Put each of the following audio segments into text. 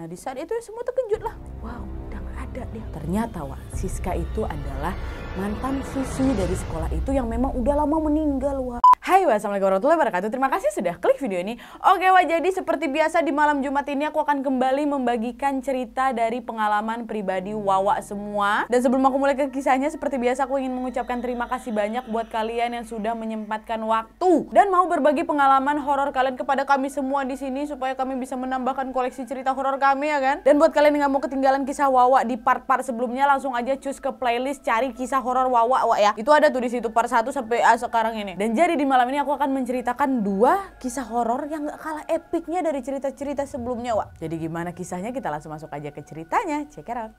Nah di saat itu semua terkejut lah. Wow, udah gak ada deh. Ternyata Wak, Siska itu adalah mantan siswi dari sekolah itu yang memang udah lama meninggal Wak. Hai, wassalamualaikum warahmatullahi wabarakatuh. Terima kasih sudah klik video ini. Oke, wah jadi seperti biasa di malam Jumat ini aku akan kembali membagikan cerita dari pengalaman pribadi Wawa semua. Dan sebelum aku mulai ke kisahnya, seperti biasa aku ingin mengucapkan terima kasih banyak buat kalian yang sudah menyempatkan waktu dan mau berbagi pengalaman horor kalian kepada kami semua di sini supaya kami bisa menambahkan koleksi cerita horor kami ya kan. Dan buat kalian yang nggak mau ketinggalan kisah Wawa di part-part sebelumnya langsung aja cus ke playlist cari kisah horor Wawa, Wak ya. Itu ada tuh di situ part 1 sampai ah, sekarang ini. Dan jadi di malam malam ini aku akan menceritakan dua kisah horor yang gak kalah epiknya dari cerita-cerita sebelumnya, Wak. Jadi gimana kisahnya kita langsung masuk aja ke ceritanya. Check it out.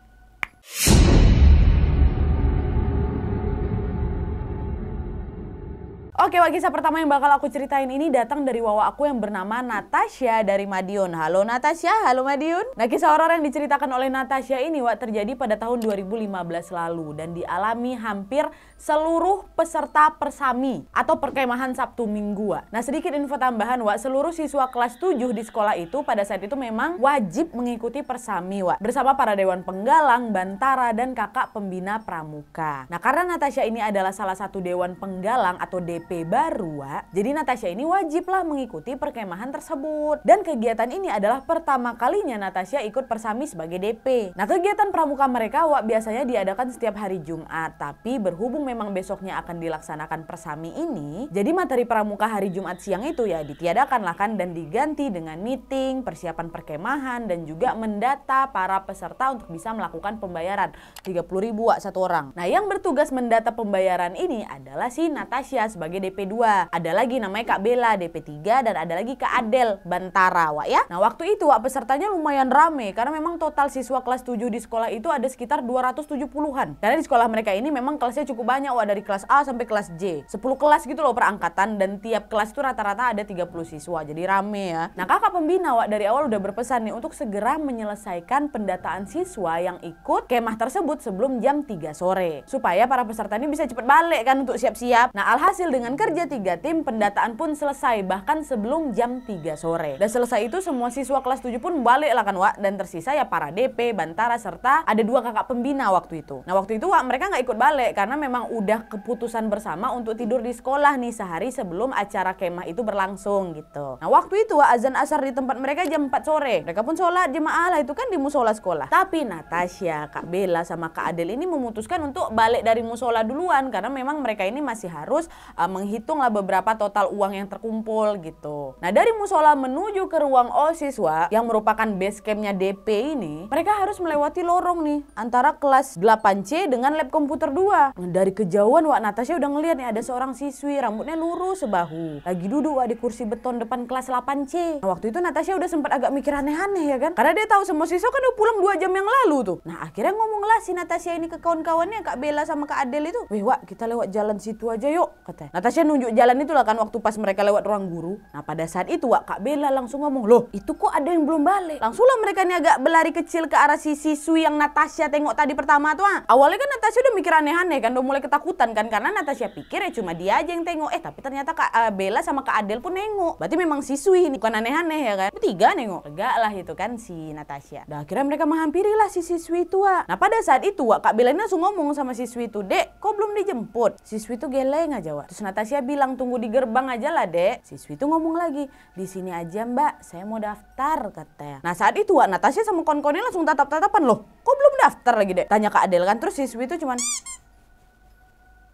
Oke, okay, kisah pertama yang bakal aku ceritain ini datang dari wawa aku yang bernama Natasha dari Madiun. Halo Natasha, halo Madiun. Nah, kisah horor yang diceritakan oleh Natasha ini, Wak, terjadi pada tahun 2015 lalu dan dialami hampir seluruh peserta persami atau perkemahan Sabtu Minggu, Wak. Nah, sedikit info tambahan, Wak, seluruh siswa kelas 7 di sekolah itu pada saat itu memang wajib mengikuti persami, Wak, bersama para dewan penggalang, bantara, dan kakak pembina pramuka. Nah, karena Natasha ini adalah salah satu dewan penggalang atau DP baru, Wak. Jadi Natasha ini wajiblah mengikuti perkemahan tersebut. Dan kegiatan ini adalah pertama kalinya Natasha ikut persami sebagai DP. Nah, kegiatan pramuka mereka, Wak, biasanya diadakan setiap hari Jumat. Tapi berhubung memang besoknya akan dilaksanakan persami ini, jadi materi pramuka hari Jumat siang itu ya ditiadakan lah kan dan diganti dengan meeting, persiapan perkemahan, dan juga mendata para peserta untuk bisa melakukan pembayaran. 30 ribu, Wak, satu orang. Nah, yang bertugas mendata pembayaran ini adalah si Natasha sebagai DP2. Ada lagi namanya Kak Bella DP3 dan ada lagi Kak Adel Bantara Wak ya. Nah waktu itu Wak pesertanya lumayan rame karena memang total siswa kelas 7 di sekolah itu ada sekitar 270-an. Karena di sekolah mereka ini memang kelasnya cukup banyak Wak dari kelas A sampai kelas J. 10 kelas gitu loh perangkatan dan tiap kelas itu rata-rata ada 30 siswa jadi rame ya. Nah kakak pembina Wak dari awal udah berpesan nih untuk segera menyelesaikan pendataan siswa yang ikut kemah tersebut sebelum jam 3 sore supaya para peserta ini bisa cepat balik kan untuk siap-siap. Nah alhasil dengan Lapangan kerja tiga tim, pendataan pun selesai bahkan sebelum jam 3 sore. Dan selesai itu semua siswa kelas 7 pun balik lah kan Wak dan tersisa ya para DP, Bantara serta ada dua kakak pembina waktu itu. Nah waktu itu Wak mereka nggak ikut balik karena memang udah keputusan bersama untuk tidur di sekolah nih sehari sebelum acara kemah itu berlangsung gitu. Nah waktu itu Wak azan asar di tempat mereka jam 4 sore. Mereka pun sholat jemaah lah itu kan di musola sekolah. Tapi Natasha, Kak Bella sama Kak Adel ini memutuskan untuk balik dari musola duluan karena memang mereka ini masih harus uh, menghitunglah beberapa total uang yang terkumpul gitu. Nah dari musola menuju ke ruang OSIS yang merupakan base campnya DP ini, mereka harus melewati lorong nih antara kelas 8C dengan lab komputer 2. Nah, dari kejauhan Wak Natasha udah ngeliat nih ada seorang siswi rambutnya lurus sebahu. Lagi duduk Wak di kursi beton depan kelas 8C. Nah, waktu itu Natasha udah sempat agak mikir aneh-aneh ya kan? Karena dia tahu semua siswa kan udah pulang 2 jam yang lalu tuh. Nah akhirnya ngomonglah si Natasha ini ke kawan-kawannya Kak Bella sama Kak Adel itu. Wih Wak kita lewat jalan situ aja yuk katanya. Natasha Tasya nunjuk jalan itu lah kan waktu pas mereka lewat ruang guru. Nah pada saat itu Wak Kak Bella langsung ngomong, loh itu kok ada yang belum balik. Langsunglah mereka ini agak berlari kecil ke arah si siswi yang Natasha tengok tadi pertama tuh. Ah. Awalnya kan Natasha udah mikir aneh-aneh kan, udah mulai ketakutan kan. Karena Natasha pikir ya cuma dia aja yang tengok. Eh tapi ternyata Kak uh, Bella sama Kak Adel pun nengok. Berarti memang siswi ini bukan aneh-aneh ya kan. Tiga nengok. Enggak lah itu kan si Natasha. Nah akhirnya mereka menghampiri lah si siswi itu Ah. Nah pada saat itu Wak Kak Bella ini langsung ngomong sama siswi itu, Dek kok belum dijemput? Siswi itu geleng aja Wak. Terus Natasha bilang tunggu di gerbang aja lah dek. Siswi itu ngomong lagi, di sini aja mbak, saya mau daftar katanya. Nah saat itu Wak Natasha sama kon langsung tatap-tatapan loh. Kok belum daftar lagi dek? Tanya ke Adel kan, terus siswi itu cuman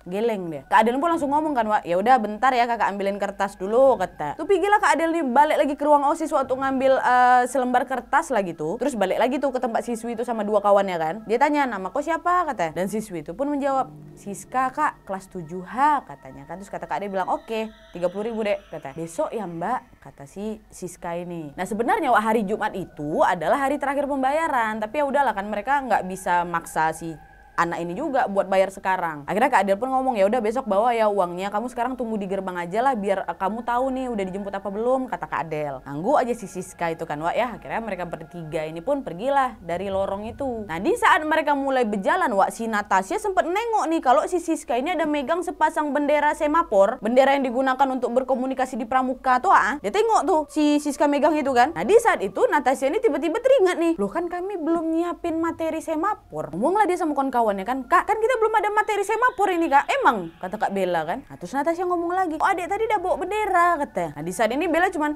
geleng dia Kak Adel pun langsung ngomong kan Wak ya udah bentar ya kakak ambilin kertas dulu kata Tapi gila Kak Adel nih balik lagi ke ruang osis waktu ngambil uh, selembar kertas lagi tuh terus balik lagi tuh ke tempat siswi itu sama dua kawannya kan dia tanya nama kau siapa kata dan siswi itu pun menjawab Siska kak kelas 7H katanya kan terus kata Kak Adel bilang oke okay, puluh ribu deh kata besok ya mbak kata si Siska ini nah sebenarnya Wak hari Jumat itu adalah hari terakhir pembayaran tapi ya udahlah kan mereka nggak bisa maksa si anak ini juga buat bayar sekarang akhirnya Kak Adel pun ngomong ya udah besok bawa ya uangnya kamu sekarang tunggu di gerbang aja lah biar eh, kamu tahu nih udah dijemput apa belum kata Kak Adel nganggu aja si Siska itu kan Wak ya akhirnya mereka bertiga ini pun pergilah dari lorong itu nah di saat mereka mulai berjalan Wak si Natasha sempat nengok nih kalau si Siska ini ada megang sepasang bendera semapor bendera yang digunakan untuk berkomunikasi di pramuka tuh ah dia tengok tuh si Siska megang itu kan nah di saat itu Natasha ini tiba-tiba teringat nih loh kan kami belum nyiapin materi semapor ngomonglah dia sama kawan-kawan ketahuan ya kan kak kan kita belum ada materi semapur ini kak emang kata kak Bella kan nah, terus Natasha ngomong lagi oh adik tadi udah bawa bendera kata nah di saat ini Bella cuman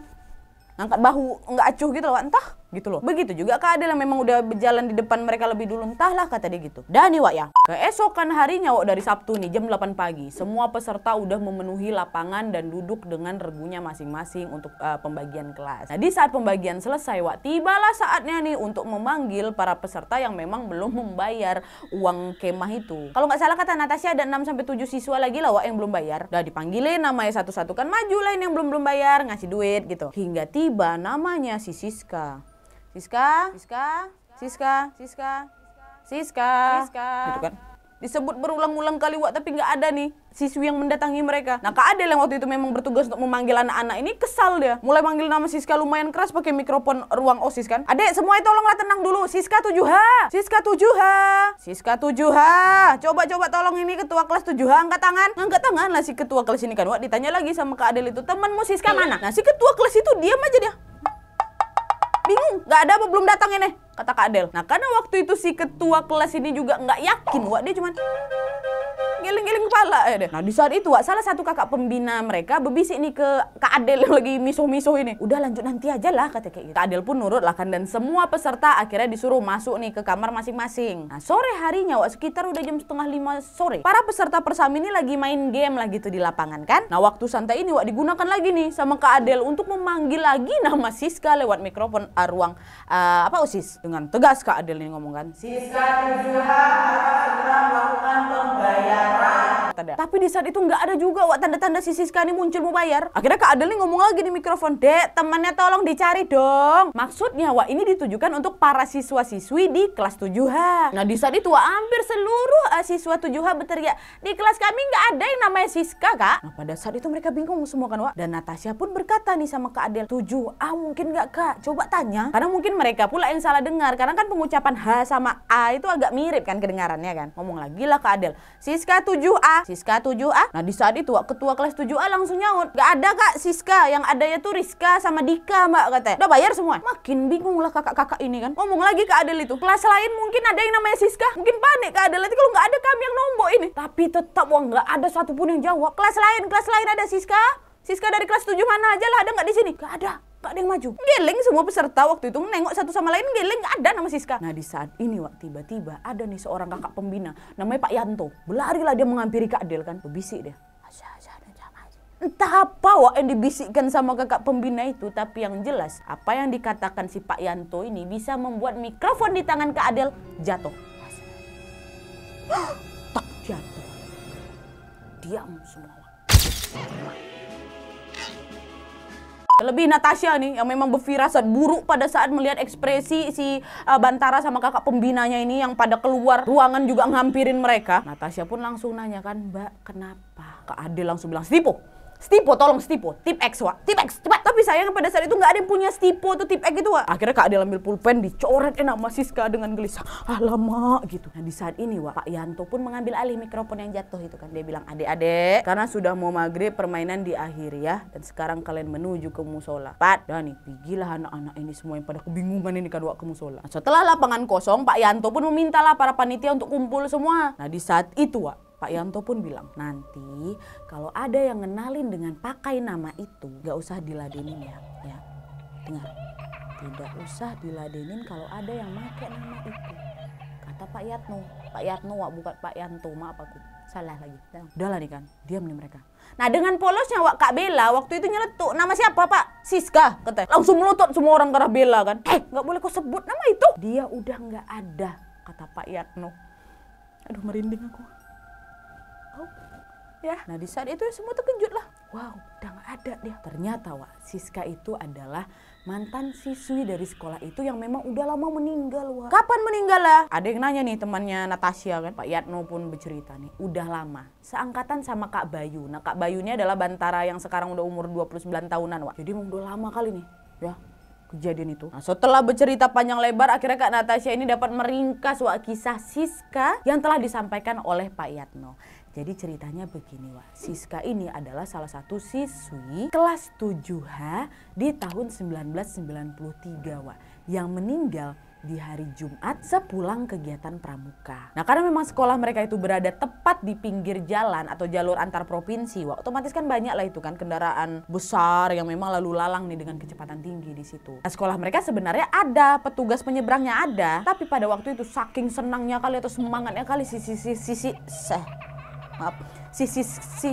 ngangkat bahu nggak acuh gitu loh entah gitu loh. Begitu juga Kak Adel yang memang udah berjalan di depan mereka lebih dulu entahlah kata dia gitu. Dan nih Wak ya, keesokan harinya Wak dari Sabtu nih jam 8 pagi, semua peserta udah memenuhi lapangan dan duduk dengan regunya masing-masing untuk uh, pembagian kelas. Nah di saat pembagian selesai Wak, tibalah saatnya nih untuk memanggil para peserta yang memang belum membayar uang kemah itu. Kalau nggak salah kata Natasha ada 6 sampai 7 siswa lagi lah Wak yang belum bayar. Udah dipanggilin namanya satu-satu kan maju lain yang belum-belum bayar ngasih duit gitu. Hingga tiba namanya si Siska. Siska, Siska, Siska, Siska, Siska, Siska. Gitu kan? Disebut berulang-ulang kali Wak, tapi nggak ada nih siswi yang mendatangi mereka. Nah, Kak Adel yang waktu itu memang bertugas untuk memanggil anak-anak ini kesal dia. Mulai manggil nama Siska lumayan keras pakai mikrofon ruang OSIS kan. Adek, itu tolonglah tenang dulu. Siska 7H, Siska 7H, Siska 7H. Coba-coba tolong ini ketua kelas 7H angkat tangan. Angkat tangan lah si ketua kelas ini kan. Wak ditanya lagi sama Kak Adel itu, "Temanmu Siska mana?" Nah, si ketua kelas itu diam aja dia bingung nggak ada apa belum datang ini kata Kak Del nah karena waktu itu si ketua kelas ini juga nggak yakin wah dia cuman giling-giling kepala ya deh. Nah di saat itu Wak, salah satu kakak pembina mereka berbisik nih ke Kak Adel yang lagi miso-miso ini. Udah lanjut nanti aja lah kata kayak gitu. Kak Adel pun nurut lah kan dan semua peserta akhirnya disuruh masuk nih ke kamar masing-masing. Nah sore harinya Wak sekitar udah jam setengah lima sore. Para peserta persami ini lagi main game lah gitu di lapangan kan. Nah waktu santai ini Wak digunakan lagi nih sama Kak Adel untuk memanggil lagi nama Siska lewat mikrofon uh, ruang uh, eh, apa usis dengan tegas Kak Adel ini ngomong kan. Siska 7 pembayaran tanda Tapi di saat itu nggak ada juga wak tanda-tanda si Siska ini muncul mau bayar. Akhirnya Kak Adel nih ngomong lagi di mikrofon, Dek, temannya tolong dicari dong. Maksudnya wak ini ditujukan untuk para siswa-siswi di kelas 7H. Nah di saat itu wak hampir seluruh uh, siswa 7H berteriak, ya, di kelas kami nggak ada yang namanya Siska kak. Nah pada saat itu mereka bingung semua kan wak. Dan Natasha pun berkata nih sama Kak Adel, 7A mungkin nggak kak, coba tanya. Karena mungkin mereka pula yang salah dengar, karena kan pengucapan H sama A itu agak mirip kan kedengarannya kan. Ngomong lagi lah Kak Adel, Siska 7A Siska. tujuh 7A. Nah di saat itu ketua kelas 7A langsung nyaut. Gak ada kak Siska. Yang adanya tuh Rizka sama Dika mbak katanya. Udah bayar semua. Makin bingung lah kakak-kakak ini kan. Ngomong lagi ke Adel itu. Kelas lain mungkin ada yang namanya Siska. Mungkin panik Kak Adel. Nanti kalau nggak ada kami yang nombok ini. Tapi tetap wah nggak ada satupun yang jawab. Kelas lain, kelas lain ada Siska. Siska dari kelas 7 mana aja lah ada nggak di sini? Gak ada gak ada yang maju. Geleng semua peserta waktu itu nengok satu sama lain geleng gak ada nama Siska. Nah di saat ini wak tiba-tiba ada nih seorang kakak pembina namanya Pak Yanto. lah dia menghampiri Kak Del kan. Berbisik dia. Entah apa wak yang dibisikkan sama kakak pembina itu Tapi yang jelas apa yang dikatakan si Pak Yanto ini Bisa membuat mikrofon di tangan Kak Adel jatuh Tak jatuh Diam semua lebih Natasha nih yang memang berfirasat buruk pada saat melihat ekspresi si uh, Bantara sama kakak pembinanya ini yang pada keluar ruangan juga ngampirin mereka. Natasha pun langsung nanya kan, "Mbak, kenapa?" Kak Ade langsung bilang, "Tipu." stipo tolong stipo tip X wak tip X cepat tapi sayang pada saat itu nggak ada yang punya stipo atau tip X itu wa akhirnya Kak Adel ambil pulpen dicoret enak masih Siska dengan gelisah ah lama gitu nah di saat ini wak Pak Yanto pun mengambil alih mikrofon yang jatuh itu kan dia bilang adek-adek karena sudah mau maghrib permainan diakhiri ya dan sekarang kalian menuju ke musola Pak nih pergilah anak-anak ini semua yang pada kebingungan ini kedua ke musola nah, setelah lapangan kosong Pak Yanto pun memintalah para panitia untuk kumpul semua nah di saat itu wak Pak Yanto pun bilang, nanti kalau ada yang ngenalin dengan pakai nama itu, gak usah diladenin ya. ya. Dengar, tidak usah diladenin kalau ada yang pakai nama itu. Kata Pak Yatno, Pak Yatno wak, bukan Pak Yanto, maaf aku. Salah lagi. Nah, lah nih kan, diam nih mereka. Nah dengan polosnya wak Kak Bella waktu itu nyeletuk, nama siapa Pak? Siska, kata. Langsung melotot semua orang karena Bella kan. Eh, gak boleh kau sebut nama itu. Dia udah gak ada, kata Pak Yatno. Aduh merinding aku. Ya. Nah di saat itu semua terkejut lah. Wow, udah gak ada dia. Ternyata Wak, Siska itu adalah mantan siswi dari sekolah itu yang memang udah lama meninggal Wak. Kapan meninggal lah? Ada yang nanya nih temannya Natasha kan. Pak Yatno pun bercerita nih, udah lama. Seangkatan sama Kak Bayu. Nah Kak Bayu ini adalah bantara yang sekarang udah umur 29 tahunan Wak. Jadi udah lama kali nih. Ya, kejadian itu. Nah, setelah bercerita panjang lebar, akhirnya Kak Natasha ini dapat meringkas wak kisah Siska yang telah disampaikan oleh Pak Yatno. Jadi ceritanya begini Wak, Siska ini adalah salah satu siswi kelas 7H di tahun 1993 Wak yang meninggal di hari Jumat sepulang kegiatan pramuka. Nah karena memang sekolah mereka itu berada tepat di pinggir jalan atau jalur antar provinsi, wah, otomatis kan banyak lah itu kan kendaraan besar yang memang lalu lalang nih dengan kecepatan tinggi di situ. Nah sekolah mereka sebenarnya ada, petugas penyeberangnya ada, tapi pada waktu itu saking senangnya kali atau semangatnya kali si si si si si, si maaf si si si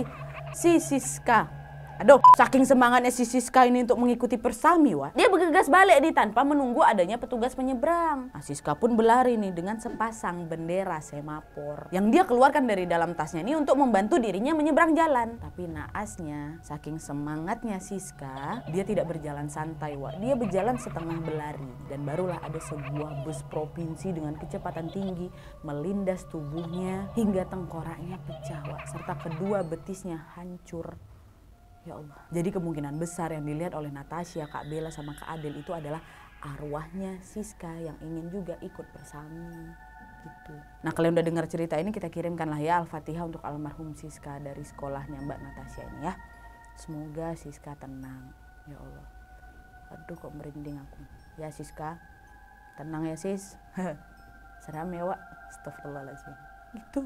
si si Aduh, saking semangatnya si Siska ini untuk mengikuti Persami, wah. Dia bergegas balik nih tanpa menunggu adanya petugas penyeberang. Nah, Siska pun berlari nih dengan sepasang bendera semapor. Yang dia keluarkan dari dalam tasnya ini untuk membantu dirinya menyeberang jalan. Tapi naasnya, saking semangatnya Siska, dia tidak berjalan santai, wah. Dia berjalan setengah berlari. Dan barulah ada sebuah bus provinsi dengan kecepatan tinggi melindas tubuhnya hingga tengkoraknya pecah, wah. Serta kedua betisnya hancur Ya Allah. Jadi kemungkinan besar yang dilihat oleh Natasha, Kak Bella sama Kak Adel itu adalah arwahnya Siska yang ingin juga ikut bersama gitu. Nah kalian udah dengar cerita ini kita kirimkanlah ya Al-Fatihah untuk almarhum Siska dari sekolahnya Mbak Natasha ini ya. Semoga Siska tenang ya Allah. Aduh kok merinding aku. Ya Siska tenang ya sis. Seram ya Wak. Astagfirullahaladzim. Gitu.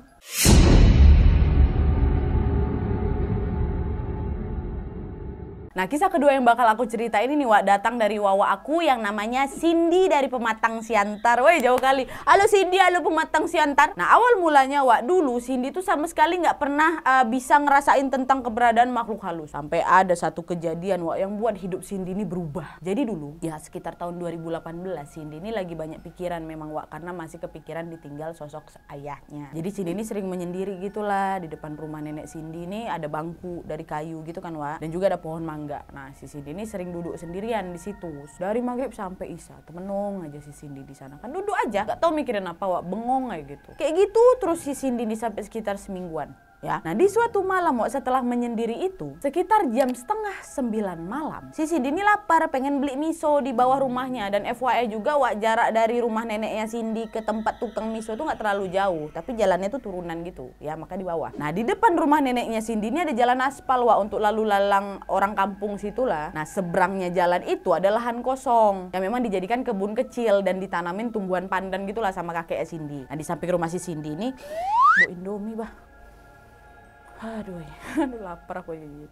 Nah kisah kedua yang bakal aku ceritain ini Wak datang dari wawa aku yang namanya Cindy dari Pematang Siantar. Woi jauh kali. Halo Cindy, halo Pematang Siantar. Nah awal mulanya Wak dulu Cindy tuh sama sekali nggak pernah uh, bisa ngerasain tentang keberadaan makhluk halus. Sampai ada satu kejadian Wak yang buat hidup Cindy ini berubah. Jadi dulu ya sekitar tahun 2018 Cindy ini lagi banyak pikiran memang Wak karena masih kepikiran ditinggal sosok ayahnya. Jadi Cindy ini sering menyendiri gitulah di depan rumah nenek Cindy ini ada bangku dari kayu gitu kan Wak dan juga ada pohon mangga enggak. Nah, si Cindy ini sering duduk sendirian di situ. Dari maghrib sampai isya temenung aja si Cindy di sana. Kan duduk aja, gak tau mikirin apa, wak bengong aja gitu. Kayak gitu terus si Cindy ini sampai sekitar semingguan ya. Nah di suatu malam waktu setelah menyendiri itu sekitar jam setengah sembilan malam si Cindy ini lapar pengen beli miso di bawah rumahnya dan FYI juga Wak jarak dari rumah neneknya Cindy ke tempat tukang miso itu nggak terlalu jauh tapi jalannya tuh turunan gitu ya maka di bawah. Nah di depan rumah neneknya Cindy ini ada jalan aspal Wak untuk lalu lalang orang kampung situlah. Nah seberangnya jalan itu ada lahan kosong yang memang dijadikan kebun kecil dan ditanamin tumbuhan pandan gitulah sama kakek Cindy. Nah di samping rumah si Cindy ini Bu Indomie bah aduh ya. aduh lapar aku jadi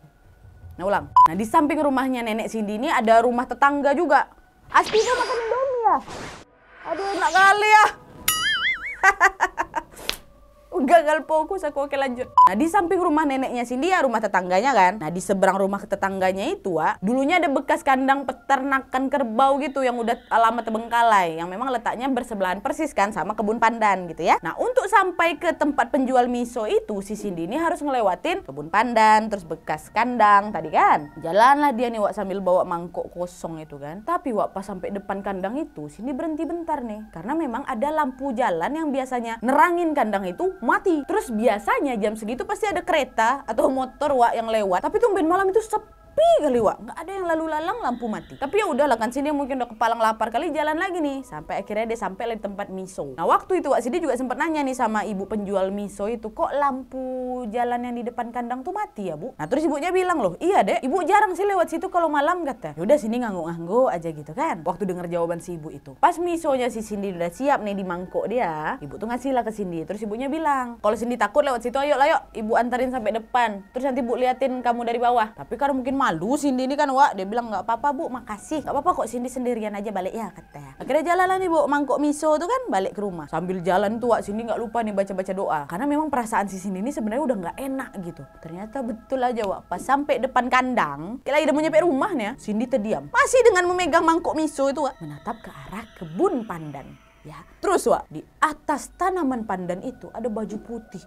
nah ulang nah di samping rumahnya nenek Cindy ini ada rumah tetangga juga Aspi makan indomie ya aduh enak kali ya gagal fokus aku oke lanjut nah di samping rumah neneknya Cindy ya rumah tetangganya kan nah di seberang rumah tetangganya itu ah dulunya ada bekas kandang peternakan kerbau gitu yang udah lama terbengkalai yang memang letaknya bersebelahan persis kan sama kebun pandan gitu ya nah untuk sampai ke tempat penjual miso itu si Cindy ini harus ngelewatin kebun pandan terus bekas kandang tadi kan jalanlah dia nih Wak sambil bawa mangkok kosong itu kan tapi Wak pas sampai depan kandang itu sini berhenti bentar nih karena memang ada lampu jalan yang biasanya nerangin kandang itu mati. Terus biasanya jam segitu pasti ada kereta atau motor wa yang lewat. Tapi tumben malam itu sepi sepi kali wak nggak ada yang lalu lalang lampu mati tapi ya udahlah kan sini mungkin udah kepalang lapar kali jalan lagi nih sampai akhirnya dia sampai di tempat miso nah waktu itu wak sini juga sempat nanya nih sama ibu penjual miso itu kok lampu jalan yang di depan kandang tuh mati ya bu nah terus ibunya bilang loh iya deh ibu jarang sih lewat situ kalau malam kata ya udah sini ngangguk-ngangguk aja gitu kan waktu dengar jawaban si ibu itu pas misonya si Cindy udah siap nih di mangkok dia ibu tuh ngasih lah ke Cindy terus ibunya bilang kalau Cindy takut lewat situ ayo lah ibu antarin sampai depan terus nanti bu liatin kamu dari bawah tapi karena mungkin malu Cindy ini kan Wak dia bilang nggak apa-apa Bu makasih nggak apa-apa kok Cindy sendirian aja balik ya kata. akhirnya jalan lah nih Bu mangkok miso tuh kan balik ke rumah sambil jalan tuh Wak Cindy nggak lupa nih baca-baca doa karena memang perasaan si Cindy ini sebenarnya udah nggak enak gitu ternyata betul aja Wak pas sampai depan kandang kita udah mau nyampe rumah nih ya Cindy terdiam masih dengan memegang mangkok miso itu Wak menatap ke arah kebun pandan Ya. Terus Wak, di atas tanaman pandan itu ada baju putih.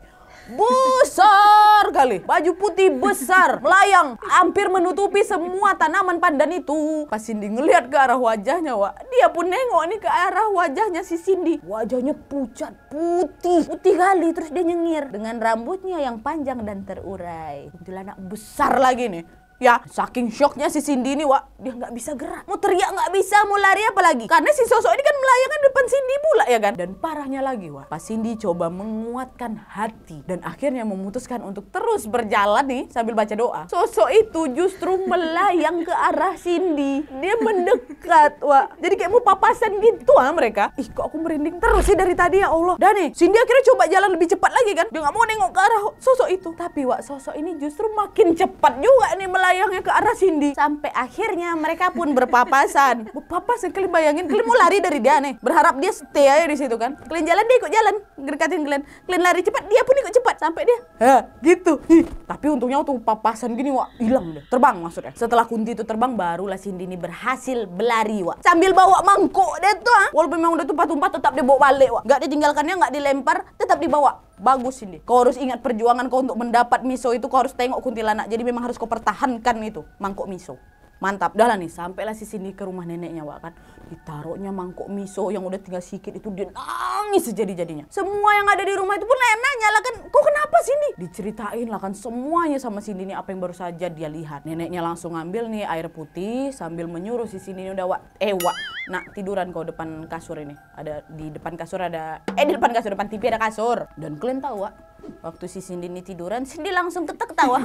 Besar kali, baju putih besar, melayang, hampir menutupi semua tanaman pandan itu. Pas Cindy ngelihat ke arah wajahnya, Wak. Dia pun nengok nih ke arah wajahnya si Cindy. Wajahnya pucat, putih, putih kali. Terus dia nyengir dengan rambutnya yang panjang dan terurai. Kuntilanak besar lagi nih ya saking shocknya si Cindy ini wah dia nggak bisa gerak mau teriak nggak bisa mau lari apa lagi karena si sosok ini kan melayangkan depan Cindy pula ya kan dan parahnya lagi wah pas Cindy coba menguatkan hati dan akhirnya memutuskan untuk terus berjalan nih sambil baca doa sosok itu justru melayang ke arah Cindy dia mendekat wah jadi kayak mau papasan gitu ah mereka ih kok aku merinding terus sih dari tadi ya Allah dan nih Cindy akhirnya coba jalan lebih cepat lagi kan dia nggak mau nengok ke arah sosok itu tapi wah sosok ini justru makin cepat juga nih melayang melayangnya ke arah Cindy. Sampai akhirnya mereka pun berpapasan. Berpapasan, kalian bayangin, kalian mau lari dari dia nih. Berharap dia stay aja di situ kan. Kalian jalan, dia ikut jalan. Dekatin kalian. Kalian lari cepat, dia pun ikut cepat. Sampai dia, ha, gitu. Hi. Tapi untungnya waktu papasan gini, wah hilang deh. Terbang maksudnya. Setelah Kunti itu terbang, barulah Cindy ini berhasil berlari, wah. Sambil bawa mangkuk dia tuh, ha. Ah. Walaupun memang udah tumpah-tumpah, tetap dia bawa balik, wah. Gak ditinggalkannya, gak dilempar, tetap dibawa bagus ini. Kau harus ingat perjuangan kau untuk mendapat miso itu kau harus tengok kuntilanak. Jadi memang harus kau pertahankan itu mangkok miso mantap dah lah nih sampailah si Cindy ke rumah neneknya wak kan ditaruhnya mangkok miso yang udah tinggal sedikit itu dia nangis sejadi-jadinya semua yang ada di rumah itu pun nanya lah kan kok kenapa ini diceritain lah kan semuanya sama Cindy nih apa yang baru saja dia lihat neneknya langsung ngambil nih air putih sambil menyuruh si Cindy udah wak eh wak nak tiduran kau depan kasur ini ada di depan kasur ada eh di depan kasur depan TV ada kasur dan kalian tahu wak waktu si Cindy ini tiduran, Cindy langsung ketawa.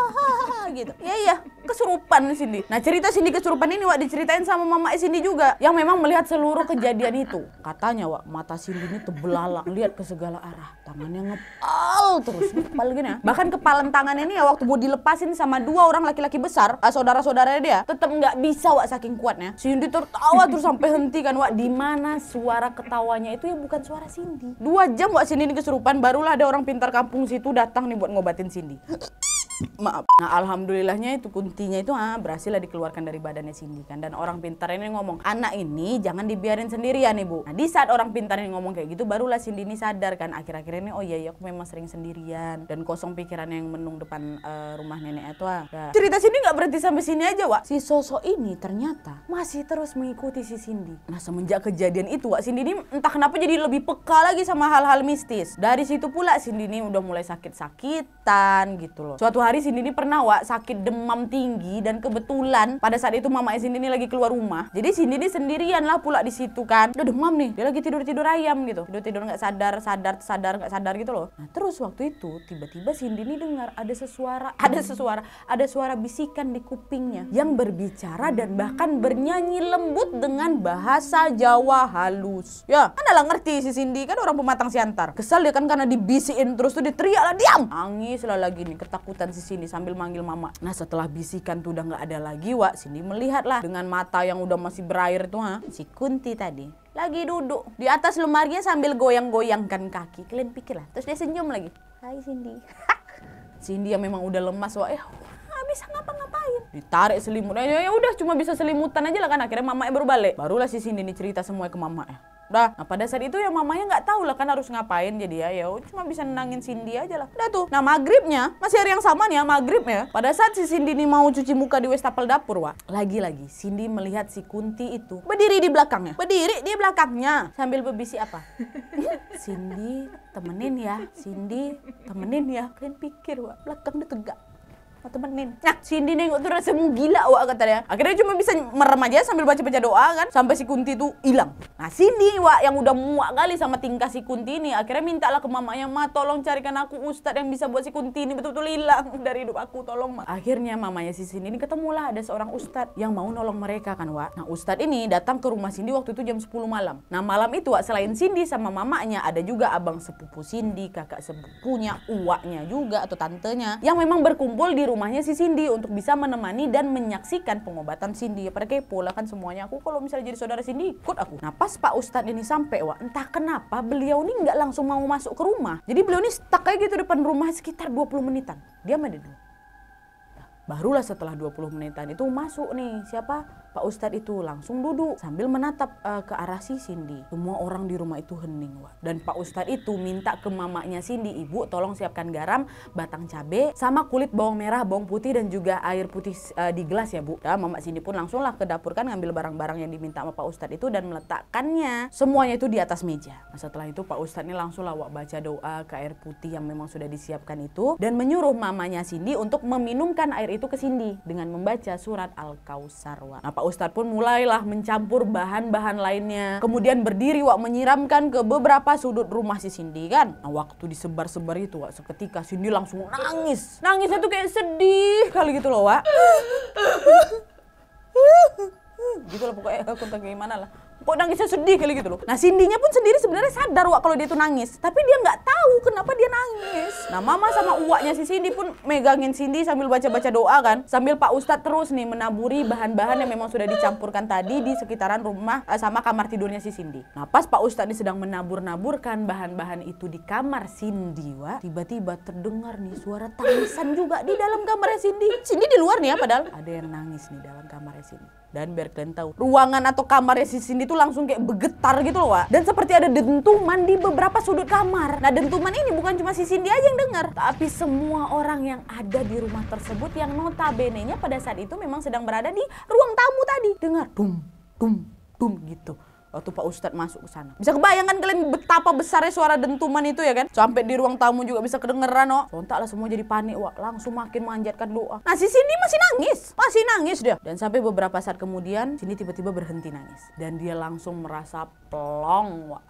gitu. Iya iya, kesurupan Cindy. Nah, cerita Cindy kesurupan ini Wak diceritain sama mama Cindy juga yang memang melihat seluruh kejadian itu. Katanya Wak, mata Cindy ini terbelalak, lihat ke segala arah. Tangannya ngepal terus, ngepal gini ya. Bahkan kepalan tangannya ini ya waktu mau dilepasin sama dua orang laki-laki besar, eh, saudara-saudaranya dia, tetap nggak bisa Wak saking kuatnya. Cindy tertawa terus sampai hentikan kan Wak, di mana suara ketawanya itu ya bukan suara Cindy. Dua jam Wak Cindy ini kesurupan, barulah ada orang orang pintar kampung situ datang nih buat ngobatin Cindy maaf. Nah, alhamdulillahnya itu kuntinya itu ah, berhasil lah dikeluarkan dari badannya Cindy kan. Dan orang pintar ini ngomong, anak ini jangan dibiarin sendirian ibu. Nah, di saat orang pintar ini ngomong kayak gitu, barulah Cindy ini sadar kan. Akhir-akhir ini, oh iya, iya aku memang sering sendirian. Dan kosong pikiran yang menung depan uh, rumah nenek itu ah. Nah, cerita Cindy nggak berhenti sampai sini aja, Wak. Si sosok ini ternyata masih terus mengikuti si Cindy. Nah, semenjak kejadian itu, Wak, Cindy ini entah kenapa jadi lebih peka lagi sama hal-hal mistis. Dari situ pula Cindy ini udah mulai sakit-sakitan gitu loh. Suatu hari hari ini pernah Wak sakit demam tinggi dan kebetulan pada saat itu mama ini lagi keluar rumah. Jadi ini sendirian lah pula di situ kan. Udah demam nih, dia lagi tidur-tidur ayam gitu. Tidur-tidur nggak sadar, sadar, sadar nggak sadar gitu loh. Nah, terus waktu itu tiba-tiba ini dengar ada sesuara, ada sesuara, ada suara bisikan di kupingnya yang berbicara dan bahkan bernyanyi lembut dengan bahasa Jawa halus. Ya, kan adalah ngerti si Cindy kan orang pematang siantar. Kesal dia kan karena dibisikin terus tuh diteriak lah diam. Nangis lah lagi nih ketakutan si di sini sambil manggil mama. Nah setelah bisikan tuh udah nggak ada lagi Wak, Cindy melihatlah dengan mata yang udah masih berair tuh ha. Si Kunti tadi lagi duduk di atas lemarinya sambil goyang-goyangkan kaki. Kalian pikirlah, terus dia senyum lagi. Hai Cindy. Cindy yang memang udah lemas Wak, eh nggak bisa ngapa-ngapain. Ditarik selimut. ya, ya udah cuma bisa selimutan aja lah kan. Akhirnya mama baru balik. Barulah si Cindy ini cerita semua ke mama ya udah nah pada saat itu ya mamanya nggak tahu lah kan harus ngapain jadi ya, ya cuma bisa nenangin Cindy aja lah. Udah tuh. Nah maghribnya masih hari yang sama nih ya maghrib ya. Pada saat si Cindy ini mau cuci muka di wastafel dapur wah, lagi-lagi Cindy melihat si Kunti itu berdiri di belakangnya, berdiri di belakangnya sambil berbisik apa? Cindy temenin ya, Cindy temenin ya. Kalian pikir wah belakang dia tegak mau temenin nah Cindy nengok tuh rasa mau gila wak katanya akhirnya cuma bisa merem aja sambil baca-baca doa kan sampai si Kunti tuh hilang nah Cindy wak yang udah muak kali sama tingkah si Kunti ini akhirnya minta lah ke mamanya ma tolong carikan aku Ustaz yang bisa buat si Kunti ini betul-betul hilang dari hidup aku tolong ma akhirnya mamanya si Cindy ini ketemulah ada seorang Ustaz yang mau nolong mereka kan wak nah Ustaz ini datang ke rumah Cindy waktu itu jam 10 malam nah malam itu wak selain Cindy sama mamanya ada juga abang sepupu Cindy kakak sepupunya uaknya juga atau tantenya yang memang berkumpul di rumahnya si Cindy untuk bisa menemani dan menyaksikan pengobatan Cindy. Pada ya, kepo lah kan semuanya. Aku kalau misalnya jadi saudara Cindy ikut aku. Nah pas Pak Ustadz ini sampai wah entah kenapa beliau ini nggak langsung mau masuk ke rumah. Jadi beliau ini stuck kayak gitu depan rumah sekitar 20 menitan. Dia mana dulu? Nah, barulah setelah 20 menitan itu masuk nih siapa Pak Ustadz itu langsung duduk sambil menatap uh, ke arah si Cindy. Semua orang di rumah itu hening, Wak. Dan Pak Ustadz itu minta ke mamanya Cindy, ibu tolong siapkan garam, batang cabai sama kulit bawang merah, bawang putih, dan juga air putih uh, di gelas ya, Bu. dan ya, mama Cindy pun langsunglah ke dapur kan ngambil barang-barang yang diminta sama Pak Ustadz itu dan meletakkannya. Semuanya itu di atas meja. Nah, setelah itu Pak Ustadz ini langsung baca doa ke air putih yang memang sudah disiapkan itu dan menyuruh mamanya Cindy untuk meminumkan air itu ke Cindy dengan membaca surat Al-Kausar. Nah, Pak Ustadz pun mulailah mencampur bahan-bahan lainnya. Kemudian berdiri Wak menyiramkan ke beberapa sudut rumah si Cindy kan. Nah waktu disebar-sebar itu Wak seketika Cindy langsung nangis. Nangisnya tuh kayak sedih kali gitu loh Wak. gitu loh pokoknya aku gimana lah kok nangisnya sedih kali gitu loh. Nah Cindy-nya pun sendiri sebenarnya sadar Wak kalau dia tuh nangis. Tapi dia nggak tahu kenapa dia nangis. Nah mama sama uaknya si Cindy pun megangin Cindy sambil baca-baca doa kan. Sambil Pak Ustadz terus nih menaburi bahan-bahan yang memang sudah dicampurkan tadi di sekitaran rumah eh, sama kamar tidurnya si Cindy. Nah pas Pak Ustadz ini sedang menabur-naburkan bahan-bahan itu di kamar Cindy Wak. Tiba-tiba terdengar nih suara tangisan juga di dalam kamarnya Cindy. Cindy di luar nih ya padahal. Ada yang nangis nih dalam kamarnya Cindy dan biar kalian tahu ruangan atau kamarnya si Cindy tuh langsung kayak bergetar gitu loh Wak. dan seperti ada dentuman di beberapa sudut kamar nah dentuman ini bukan cuma si Cindy aja yang dengar tapi semua orang yang ada di rumah tersebut yang notabene nya pada saat itu memang sedang berada di ruang tamu tadi dengar tum tum tum gitu waktu Pak Ustadz masuk ke sana. Bisa kebayangkan kalian betapa besarnya suara dentuman itu ya kan? Sampai di ruang tamu juga bisa kedengeran, oh. Sontaklah semua jadi panik, wah. Langsung makin manjatkan doa. Nah, si sini masih nangis. Masih nangis dia. Dan sampai beberapa saat kemudian, Cindy tiba-tiba berhenti nangis. Dan dia langsung merasa pelong, wah.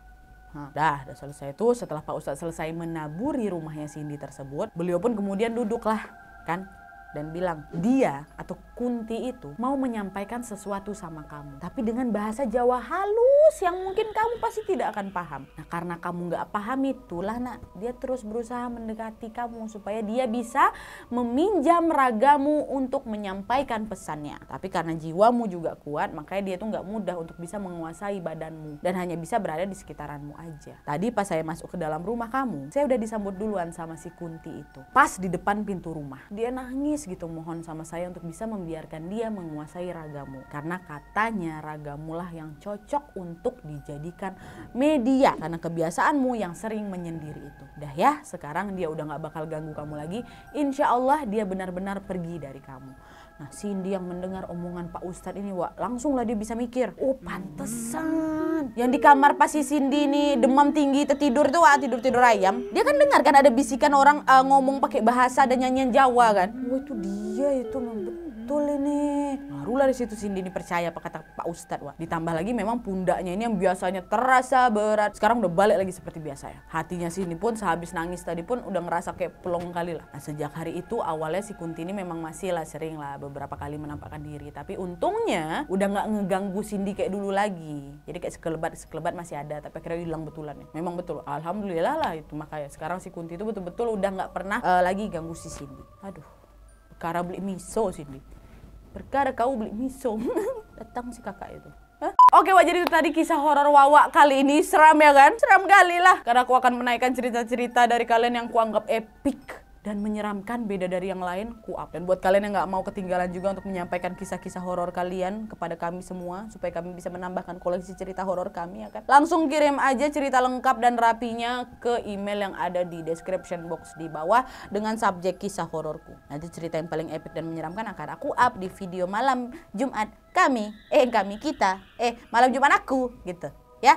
Nah, dah, dah selesai itu setelah Pak Ustadz selesai menaburi rumahnya Cindy tersebut, beliau pun kemudian duduklah kan dan bilang dia atau Kunti itu mau menyampaikan sesuatu sama kamu tapi dengan bahasa Jawa halus yang mungkin kamu pasti tidak akan paham nah karena kamu nggak paham itulah nak dia terus berusaha mendekati kamu supaya dia bisa meminjam ragamu untuk menyampaikan pesannya tapi karena jiwamu juga kuat makanya dia tuh nggak mudah untuk bisa menguasai badanmu dan hanya bisa berada di sekitaranmu aja tadi pas saya masuk ke dalam rumah kamu saya udah disambut duluan sama si Kunti itu pas di depan pintu rumah dia nangis gitu mohon sama saya untuk bisa membiarkan dia menguasai ragamu karena katanya ragamulah yang cocok untuk dijadikan media karena kebiasaanmu yang sering menyendiri itu. Dah ya sekarang dia udah nggak bakal ganggu kamu lagi. insyaallah dia benar-benar pergi dari kamu. Nah, Cindy yang mendengar omongan Pak Ustadz ini, wah, langsunglah dia bisa mikir, oh pantesan. Yang di kamar pasti si Cindy ini demam tinggi, tertidur itu wah tidur-tidur ayam. Dia kan dengar kan ada bisikan orang uh, ngomong pakai bahasa dan nyanyian Jawa kan. Wah, oh, itu dia itu memang betul ini barulah di situ Cindy ini apa kata Pak Ustadz wah ditambah lagi memang pundaknya ini yang biasanya terasa berat sekarang udah balik lagi seperti biasa ya hatinya Cindy pun sehabis nangis tadi pun udah ngerasa kayak pelong kali lah nah sejak hari itu awalnya si Kunti ini memang masih lah sering lah beberapa kali menampakkan diri tapi untungnya udah nggak ngeganggu Cindy kayak dulu lagi jadi kayak sekelebat sekelebat masih ada tapi akhirnya hilang betulan ya memang betul alhamdulillah lah itu makanya sekarang si Kunti itu betul-betul udah nggak pernah uh, lagi ganggu si Cindy aduh karena beli miso Cindy berkara kau beli miso datang si kakak itu Hah? Oke Wak, jadi itu tadi kisah horor Wawa kali ini seram ya kan? Seram kali lah. Karena aku akan menaikkan cerita-cerita dari kalian yang kuanggap epic dan menyeramkan beda dari yang lain kuap dan buat kalian yang nggak mau ketinggalan juga untuk menyampaikan kisah-kisah horor kalian kepada kami semua supaya kami bisa menambahkan koleksi cerita horor kami ya kan langsung kirim aja cerita lengkap dan rapinya ke email yang ada di description box di bawah dengan subjek kisah hororku nanti cerita yang paling epic dan menyeramkan akan aku up di video malam Jumat kami eh kami kita eh malam Jumat aku gitu ya